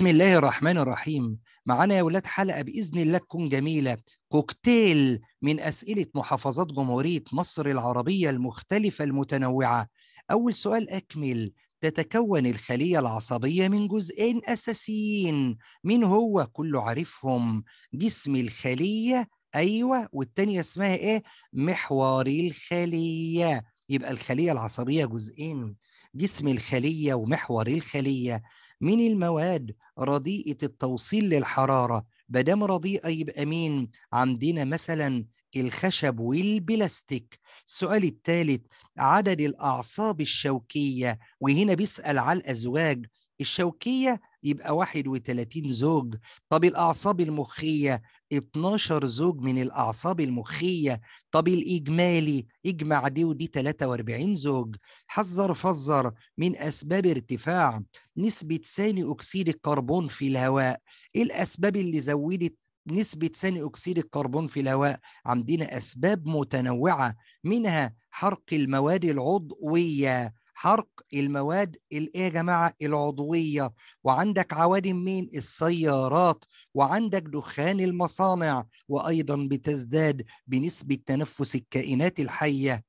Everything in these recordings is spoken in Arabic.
بسم الله الرحمن الرحيم معانا يا ولاد حلقة بإذن الله تكون جميلة كوكتيل من أسئلة محافظات جمهورية مصر العربية المختلفة المتنوعة أول سؤال أكمل تتكون الخلية العصبية من جزئين أساسيين مين هو كله عارفهم جسم الخلية أيوة والتانية اسمها إيه محور الخلية يبقى الخلية العصبية جزئين جسم الخلية ومحور الخلية من المواد رديئة التوصيل للحرارة دام رديئة يبقى مين؟ عندنا مثلا الخشب والبلاستيك السؤال الثالث عدد الأعصاب الشوكية وهنا بيسأل على الأزواج الشوكية يبقى 31 زوج طب الأعصاب المخية 12 زوج من الأعصاب المخية طب الإجمالي اجمع دي ودي 43 زوج حذر فذر من أسباب ارتفاع نسبة ثاني أكسيد الكربون في الهواء إيه الأسباب اللي زودت نسبة ثاني أكسيد الكربون في الهواء عندنا أسباب متنوعة منها حرق المواد العضوية حرق المواد الايه يا جماعه العضويه وعندك عوادم مين السيارات وعندك دخان المصانع وايضا بتزداد بنسبه تنفس الكائنات الحيه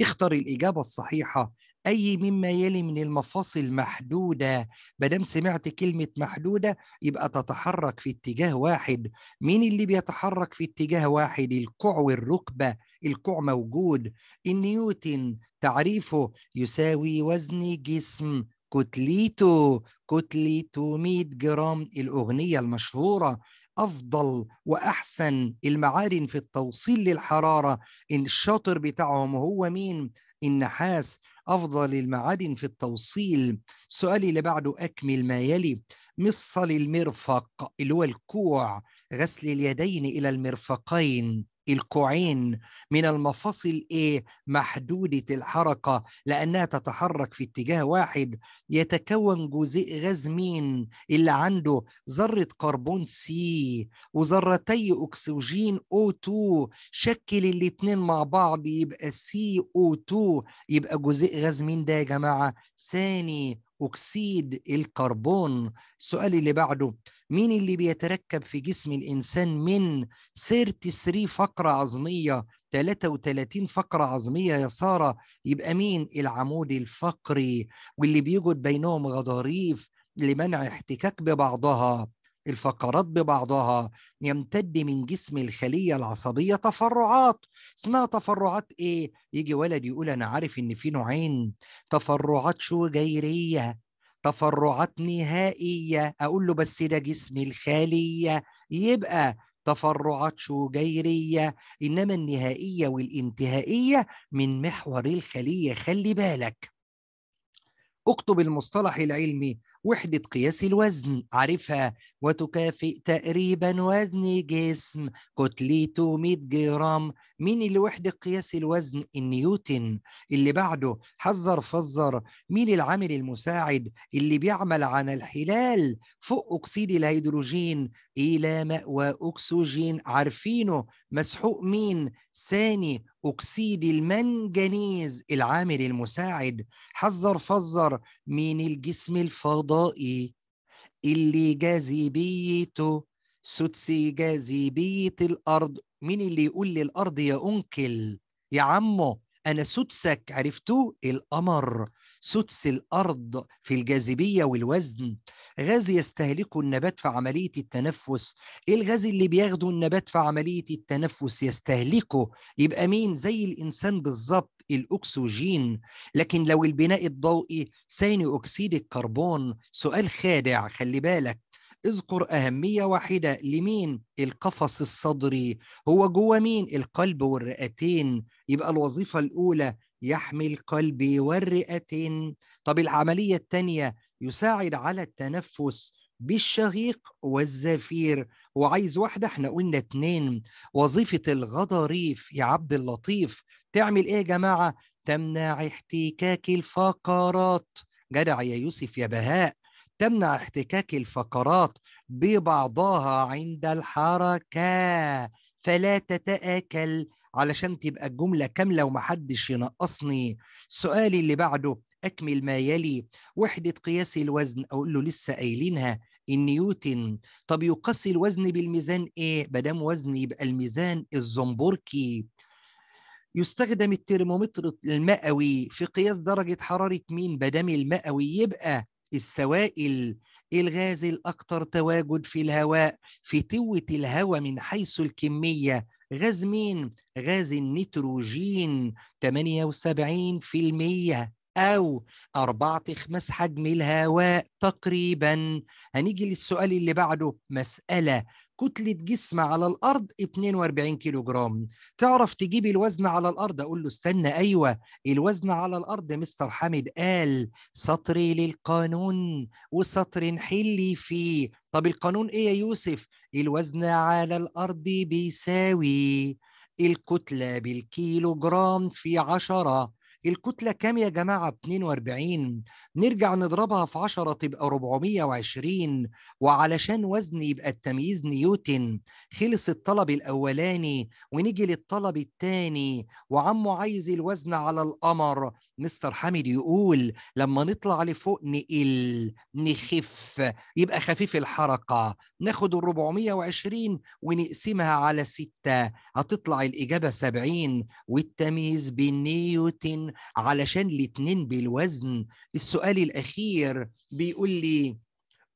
اختر الاجابه الصحيحه أي مما يلي من المفاصل محدودة مادام سمعت كلمة محدودة يبقى تتحرك في اتجاه واحد مين اللي بيتحرك في اتجاه واحد الكوع والركبة الكوع موجود النيوتن تعريفه يساوي وزن جسم كتليته كتلته 100 جرام الأغنية المشهورة أفضل وأحسن المعارن في التوصيل للحرارة إن الشاطر بتاعهم هو مين النحاس أفضل المعادن في التوصيل سؤالي اللي بعده أكمل ما يلي مفصل المرفق اللي هو الكوع غسل اليدين إلى المرفقين الكوعين من المفاصل ايه محدودة الحركة لأنها تتحرك في اتجاه واحد يتكون جزيء غاز مين اللي عنده ذرة كربون سي وذرتي أكسجين O2 شكل الاتنين مع بعض يبقى CO2 يبقى جزيء غاز مين ده يا جماعة ثاني أكسيد الكربون السؤال اللي بعده مين اللي بيتركب في جسم الإنسان من 33 فقرة عظمية 33 فقرة عظمية يا سارة يبقى مين العمود الفقري واللي بيوجد بينهم غضاريف لمنع احتكاك ببعضها الفقرات ببعضها يمتد من جسم الخلية العصبية تفرعات اسمها تفرعات ايه؟ يجي ولد يقول انا عارف ان في نوعين تفرعات شجيريه تفرعات نهائية اقول له بس ده جسم الخلية يبقى تفرعات شجيرية إنما النهائية والانتهائية من محور الخلية خلي بالك اكتب المصطلح العلمي وحدة قياس الوزن عارفها وتكافئ تقريبا وزن جسم كتلته 100 جرام مين اللي وحدة قياس الوزن النيوتن اللي بعده حذر فزر مين العامل المساعد اللي بيعمل على الحلال فوق أكسيد الهيدروجين إلى مأوى أكسجين عارفينه مسحوق مين ثاني أكسيد المنجنيز العامل المساعد حذر فزر من الجسم الفضائي اللي جاذبيته سدس جاذبية الأرض مين اللي يقول للأرض يا أنكل يا عمو أنا سدسك عرفتوه القمر سدس الأرض في الجاذبية والوزن غاز يستهلكه النبات في عملية التنفس إيه الغاز اللي بياخده النبات في عملية التنفس يستهلكه يبقى مين زي الإنسان بالظبط الأكسجين لكن لو البناء الضوئي ثاني أكسيد الكربون سؤال خادع خلي بالك اذكر أهمية واحدة لمين القفص الصدري هو جوه مين القلب والرئتين يبقى الوظيفة الأولى يحمي القلب والرئتين طب العملية الثانية يساعد على التنفس بالشهيق والزفير وعايز واحدة احنا قلنا اتنين وظيفة الغضاريف يا عبد اللطيف تعمل ايه يا جماعة تمنع احتكاك الفقرات جدع يا يوسف يا بهاء تمنع احتكاك الفقرات ببعضها عند الحركة فلا تتآكل علشان تبقى الجملة كاملة ومحدش ينقصني السؤال اللي بعده أكمل ما يلي وحدة قياس الوزن أقول له لسه قايلينها النيوتن طب يقاس الوزن بالميزان إيه؟ بدام وزن يبقى الميزان الزنبوركي يستخدم الترمومتر المئوي في قياس درجة حرارة مين بدام المئوي يبقى السوائل إيه الغاز الأكثر تواجد في الهواء في توة الهواء من حيث الكمية غاز مين؟ غاز النيتروجين 78% أو أربعة خمس حجم الهواء تقريبا هنيجي للسؤال اللي بعده مسألة كتلة جسم على الأرض 42 كيلو جرام تعرف تجيب الوزن على الأرض أقول له استنى أيوة الوزن على الأرض مستر حامد قال سطري للقانون وسطر حلي فيه طب القانون إيه يا يوسف الوزن على الأرض بيساوي الكتلة بالكيلو جرام في عشرة الكتله كام يا جماعه 42 نرجع نضربها في 10 تبقى 420 وعلشان وزن يبقى التمييز نيوتن خلص الطلب الاولاني ونيجي للطلب الثاني وعمه عايز الوزن على القمر مستر حامد يقول لما نطلع لفوق نقل نخف يبقى خفيف الحركة ناخد ال 420 ونقسمها على 6 هتطلع الإجابة 70 والتمييز بالنيوتن علشان الاتنين بالوزن السؤال الأخير بيقول لي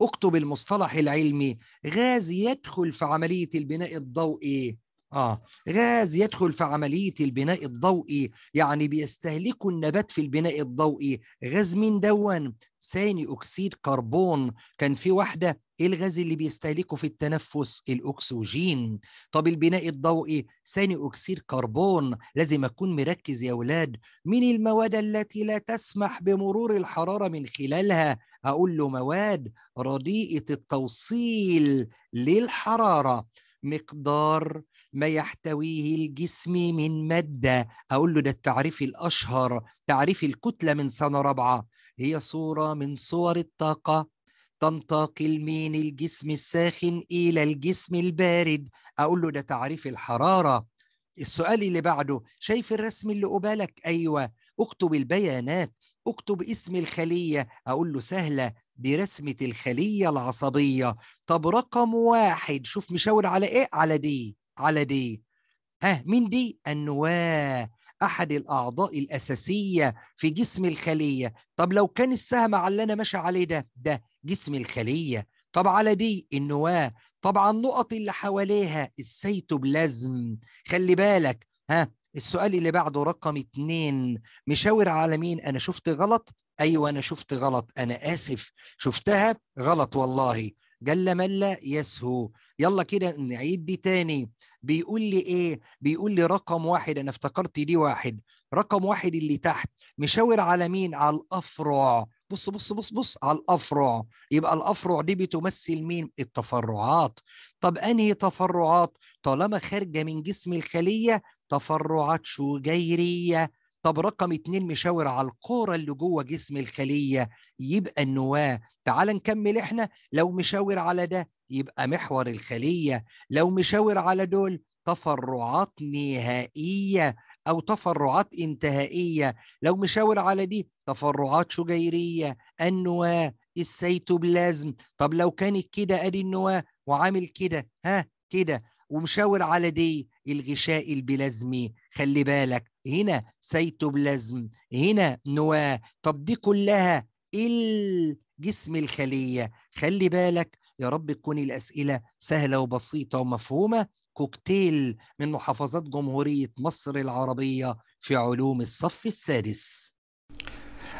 اكتب المصطلح العلمي غاز يدخل في عملية البناء الضوئي آه غاز يدخل في عملية البناء الضوئي يعني بيستهلكوا النبات في البناء الضوئي غاز مين دون ثاني أكسيد كربون كان في واحدة إيه الغاز اللي بيستهلكه في التنفس الأكسجين طب البناء الضوئي ثاني أكسيد كربون لازم أكون مركز يا ولاد من المواد التي لا تسمح بمرور الحرارة من خلالها أقول له مواد رديئة التوصيل للحرارة مقدار ما يحتويه الجسم من مادة أقول له ده التعريف الأشهر تعريف الكتلة من سنة رابعة هي صورة من صور الطاقة تنتقل من الجسم الساخن إلى الجسم البارد أقول له ده تعريف الحرارة السؤال اللي بعده شايف الرسم اللي قبالك أيوة اكتب البيانات اكتب اسم الخلية أقول له سهلة برسمة الخلية العصبية طب رقم واحد شوف مشاور على إيه؟ على دي على دي ها مين دي؟ النواة أحد الأعضاء الأساسية في جسم الخلية طب لو كان السهم على اللي أنا ماشي عليه ده ده جسم الخلية طب على دي النواة طبعا النقط اللي حواليها السيتوبلازم خلي بالك ها السؤال اللي بعده رقم اتنين مشاور على مين انا شفت غلط ايوه انا شفت غلط انا اسف شفتها غلط والله جل من لا يسهو يلا كده نعيد دي تاني بيقول لي ايه بيقول لي رقم واحد انا افتكرت دي واحد رقم واحد اللي تحت مشاور على مين على الافرع بص بص بص بص على الافرع يبقى الافرع دي بتمثل مين التفرعات طب انهي تفرعات طالما خارجه من جسم الخليه تفرعات شجيريه طب رقم اتنين مشاور على الكورة اللي جوه جسم الخلية يبقى النواة تعال نكمل احنا لو مشاور على ده يبقى محور الخلية لو مشاور على دول تفرعات نهائية أو تفرعات انتهائية لو مشاور على دي تفرعات شجيرية النواة السيتوبلازم طب لو كانت كده أدي النواة وعامل كده ها كده ومشاور على دي الغشاء البلازمي خلي بالك هنا سيتوبلازم هنا نواه طب دي كلها الجسم الخلية خلي بالك يا رب تكون الأسئلة سهلة وبسيطة ومفهومة كوكتيل من محافظات جمهورية مصر العربية في علوم الصف السادس